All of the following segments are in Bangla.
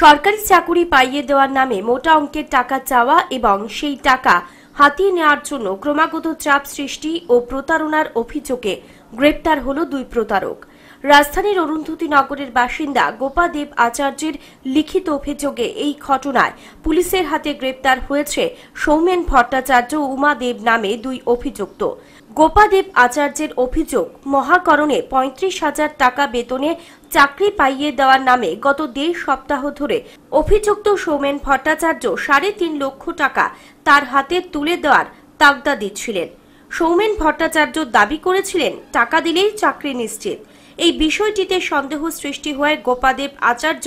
সরকারি চাকুরি পাইয়ে দেওয়ার নামে মোটা অঙ্কের টাকা চাওয়া এবং সেই টাকা হাতিয়ে নেওয়ার জন্য ক্রমাগত চাপ সৃষ্টি ও প্রতারণার অভিযোগে গ্রেপ্তার হল দুই প্রতারক রাজধানীর অরুন্ধতী নগরের বাসিন্দা গোপাদেব আচার্যের লিখিত অভিযোগে এই ঘটনায় পুলিশের হাতে গ্রেপ্তার হয়েছে সৌমেন ভট্টাচার্য উমাদেব নামে দুই অভিযুক্ত গোপাদেব আচার্যের অভিযোগ মহাকরণে পঁয়ত্রিশ হাজার টাকা বেতনে চাকরি পাইয়ে দেওয়ার নামে গত দেড় সপ্তাহ ধরে অভিযুক্ত সৌমেন ভট্টাচার্য সাড়ে তিন লক্ষ টাকা তার হাতে তুলে দেওয়ার তাগদা দিচ্ছিলেন সৌমেন ভট্টাচার্য দাবি করেছিলেন টাকা দিলেই চাকরি নিশ্চিত এই বিষয়টিতে সন্দেহ সৃষ্টি হওয়ায় গোপাদেব আচার্য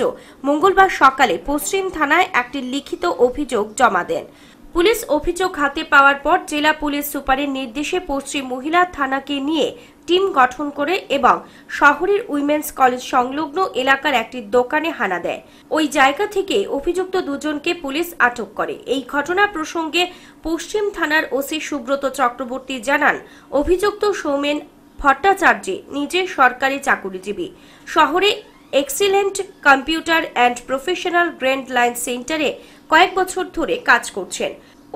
মঙ্গলবার সকালে পশ্চিম থানায় একটি লিখিত অভিযোগ জমা দেন পুলিশ অভিযোগ হাতে পাওয়ার পর জেলা পুলিশ সুপারের নির্দেশে পশ্চিম মহিলা থানাকে নিয়ে টিম গঠন করে এবং শহরের উইমেন্স কলেজ সংলগ্ন এলাকার একটি দোকানে হানা দেয় ওই জায়গা থেকে অভিযুক্ত দুজনকে পুলিশ আটক করে এই ঘটনা প্রসঙ্গে পশ্চিম থানার ওসি সুব্রত চক্রবর্তী জানান অভিযুক্ত সৌমেন ভট্টাচার্যে নিজে সরকারি চাকুরিজীবী শহরে excellent computer and professional grand line সেন্টারে কয়েক বছর ধরে কাজ করছেন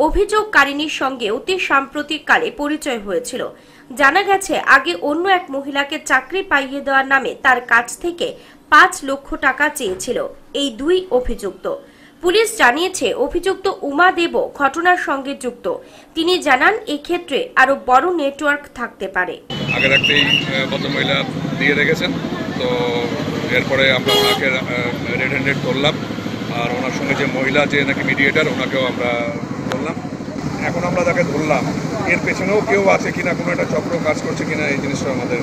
অভিযোগকারিনীর সঙ্গে অতি সাম্প্রতিককালে পরিচয় হয়েছিল জানা গেছে আগে অন্য এক মহিলাকে চাকরি পাইয়ে দেওয়ার নামে তার কাছ থেকে পাঁচ লক্ষ টাকা চেয়েছিল এই দুই অভিযুক্ত পুলিশ জানিয়েছে অভিযুক্ত উমা দেব ঘটনার সঙ্গে যুক্ত তিনি জানান এক্ষেত্রে আরো বড় নেটওয়ার্ক থাকতে পারে আগের একটাই দিয়ে রেখেছেন তো এরপরে আমরা ওনাকে রেড হ্যান্ডেড করলাম আর ওনার সঙ্গে যে মহিলা যে নাকি মিডিয়েটার ওনাকেও আমরা বললাম এখন আমরা তাকে ধরলাম এর পেছনেও কেউ আছে কিনা কোনো একটা চক্র কাজ করছে কিনা এই জিনিসটা আমাদের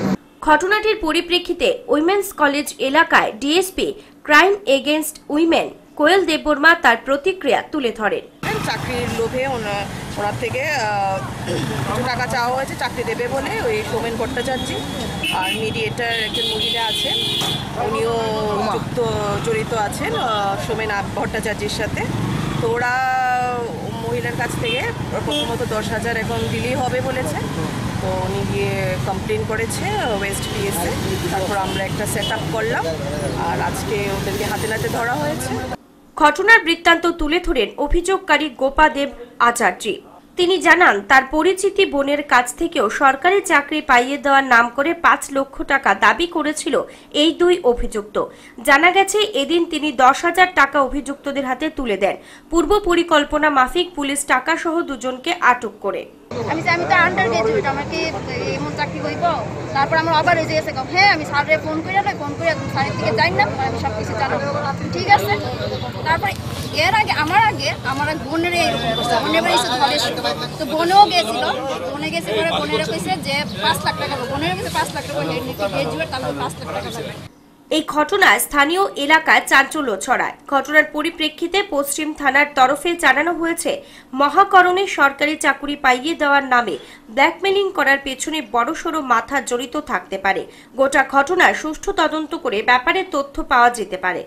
ঘটনাটির পরিপ্রেক্ষিতে উইমেন্স কলেজ এলাকায় DSP crime against women Koyel Debbarma তার প্রতিক্রিয়া তুলে ধরেন করেছিলেন চাকরির লোভে ওনার থেকে কিছু টাকা চাওয়া হয়েছে চাকরি দেবে বলে ওই সোমেন ভট্টাচার্যী আর মিডিয়েটার একজন মহিলা আছেন উনিও যুক্ত জড়িত আছেন সোমেন ভট্টাচার্যীর সাথে তো ওরা মহিলার কাছ থেকে প্রথমত দশ হাজার এখন দিলেই হবে বলেছে তো উনি গিয়ে কমপ্লেন করেছে ওয়েস্ট পিএসএ তারপর আমরা একটা সেট করলাম আর আজকে ওদেরকে হাতে নাতে ধরা হয়েছে ঘটনার বৃত্তান্ত তুলে ধরেন অভিযোগকারী গোপাদেব আচার্যী তিনি জানান তার পরিচিতি বোনের কাছ থেকেও সরকারি চাকরি পাইয়ে দেওয়ার নাম করে পাঁচ লক্ষ টাকা দাবি করেছিল এই দুই অভিযুক্ত জানা গেছে এদিন তিনি দশ হাজার টাকা অভিযুক্তদের হাতে তুলে দেন পূর্ব পরিকল্পনা মাফিক পুলিশ টাকা সহ দুজনকে আটক করে আমি আমি তো আন্ডার গ্রাজুয়েট আমাকে এমন চাকরি হইব তারপর আমার আবার হয়ে গেছে হ্যাঁ আমি স্যারের ফোন করে ফোন করে স্যারের দিকে যাই না আমি সব কিছু জানাবো ঠিক আছে তারপরে এর আগে আমার আগে আমার এক বোনের তো বোনেও গেছিল বোনে গেছে পরে বোনেরা কইছে যে পাঁচ লাখ টাকা বোনের কাছে পাঁচ লাখ টাকা হেড নিতে গ্রাজুয়েট তাহলে পাঁচ লাখ টাকা লাগবে এই ঘটনা স্থানীয় এলাকায় চাঞ্চল্য ছড়ায় ঘটনার পরিপ্রেক্ষিতে পশ্চিম থানার তরফে জানানো হয়েছে মহাকরণে সরকারি চাকুরি পাইয়ে দেওয়ার নামে ব্ল্যাকমেলিং করার পেছনে বড়সড় মাথা জড়িত থাকতে পারে গোটা ঘটনা সুষ্ঠু তদন্ত করে ব্যাপারে তথ্য পাওয়া যেতে পারে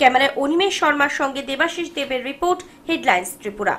ক্যামেরায় অনিমেষ শর্মার সঙ্গে দেবাশিস দেবের রিপোর্ট হেডলাইন্স ত্রিপুরা